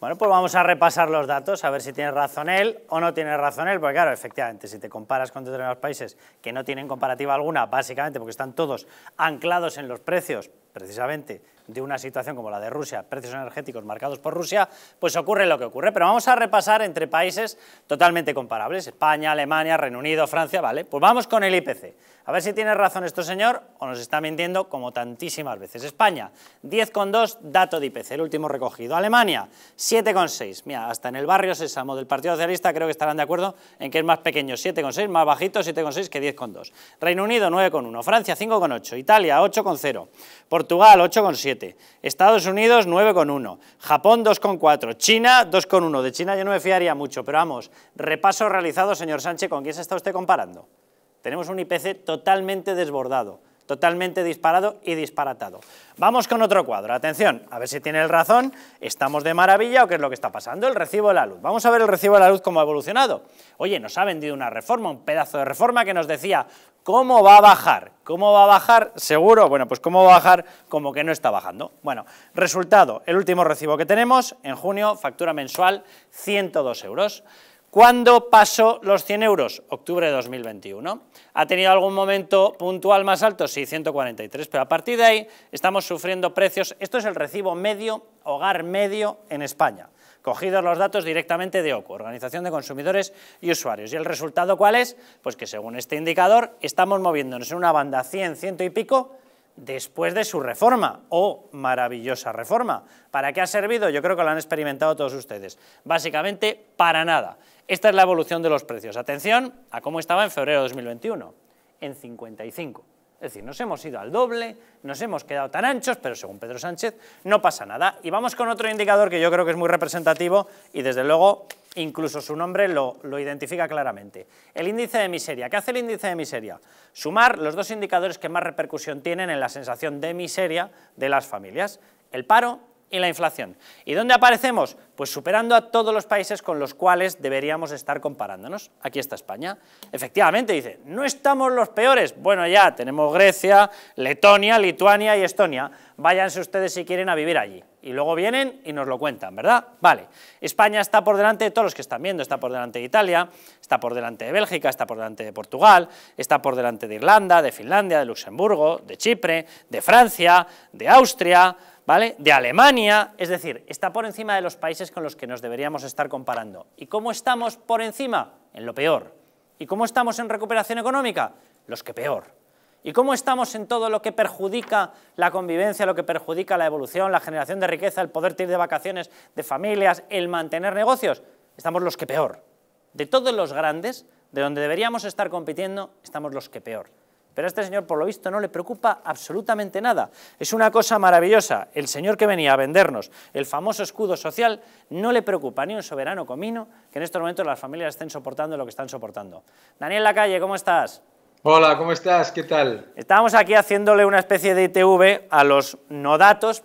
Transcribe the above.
Bueno, pues vamos a repasar los datos, a ver si tiene razón él o no tiene razón él, porque claro, efectivamente, si te comparas con determinados países que no tienen comparativa alguna, básicamente porque están todos anclados en los precios precisamente de una situación como la de Rusia, precios energéticos marcados por Rusia, pues ocurre lo que ocurre. Pero vamos a repasar entre países totalmente comparables, España, Alemania, Reino Unido, Francia, ¿vale? Pues vamos con el IPC. A ver si tiene razón esto señor o nos está mintiendo como tantísimas veces. España, 10,2 dato de IPC, el último recogido. Alemania, 7,6. Mira, hasta en el barrio Sésamo del Partido Socialista creo que estarán de acuerdo en que es más pequeño 7,6, más bajito 7,6 que 10,2. Reino Unido, 9,1. Francia, 5,8. Italia, 8,0. Por Portugal 8,7, Estados Unidos 9,1, Japón 2,4, China 2,1. De China yo no me fiaría mucho, pero vamos, repaso realizado, señor Sánchez, ¿con quién se está usted comparando? Tenemos un IPC totalmente desbordado totalmente disparado y disparatado. Vamos con otro cuadro, atención, a ver si tiene razón, estamos de maravilla o qué es lo que está pasando, el recibo de la luz. Vamos a ver el recibo de la luz cómo ha evolucionado. Oye, nos ha vendido una reforma, un pedazo de reforma que nos decía cómo va a bajar, cómo va a bajar, seguro, bueno, pues cómo va a bajar, como que no está bajando. Bueno, resultado, el último recibo que tenemos, en junio, factura mensual, 102 euros. ¿Cuándo pasó los 100 euros? Octubre de 2021. ¿Ha tenido algún momento puntual más alto? Sí, 143, pero a partir de ahí estamos sufriendo precios. Esto es el recibo medio, hogar medio en España. Cogidos los datos directamente de OCU, Organización de Consumidores y Usuarios. ¿Y el resultado cuál es? Pues que según este indicador estamos moviéndonos en una banda 100, ciento y pico, después de su reforma, o oh, maravillosa reforma. ¿Para qué ha servido? Yo creo que lo han experimentado todos ustedes. Básicamente, para nada. Esta es la evolución de los precios. Atención a cómo estaba en febrero de 2021, en 55. Es decir, nos hemos ido al doble, nos hemos quedado tan anchos, pero según Pedro Sánchez no pasa nada. Y vamos con otro indicador que yo creo que es muy representativo y desde luego incluso su nombre lo, identifica claramente. El índice de miseria. ¿Qué hace el índice de miseria? Sumar los dos indicadores que más repercusión tienen en la sensación de miseria de las familias. El paro y la inflación. ¿Y dónde aparecemos? Pues superando a todos los países con los cuales deberíamos estar comparándonos. Aquí está España. Efectivamente, dice, no estamos los peores. Bueno, ya tenemos Grecia, Letonia, Lituania y Estonia. Váyanse ustedes si quieren a vivir allí. Y luego vienen y nos lo cuentan, ¿verdad? Vale. España está por delante de todos los que están viendo. Está por delante de Italia, está por delante de Bélgica, está por delante de Portugal, está por delante de Irlanda, de Finlandia, de Luxemburgo, de Chipre, de Francia, de Austria, ¿vale? de Alemania, es decir, está por encima de los países con los que nos deberíamos estar comparando. ¿Y cómo estamos por encima? En lo peor. ¿Y cómo estamos en recuperación económica? Los que peor. ¿Y cómo estamos en todo lo que perjudica la convivencia, lo que perjudica la evolución, la generación de riqueza, el poder ir de vacaciones, de familias, el mantener negocios? Estamos los que peor. De todos los grandes, de donde deberíamos estar compitiendo, estamos los que peor. Pero a este señor, por lo visto, no le preocupa absolutamente nada. Es una cosa maravillosa. El señor que venía a vendernos el famoso escudo social no le preocupa ni un soberano comino que en estos momentos las familias estén soportando lo que están soportando. Daniel Lacalle, ¿cómo estás? Hola, ¿cómo estás? ¿Qué tal? Estábamos aquí haciéndole una especie de ITV a los no datos,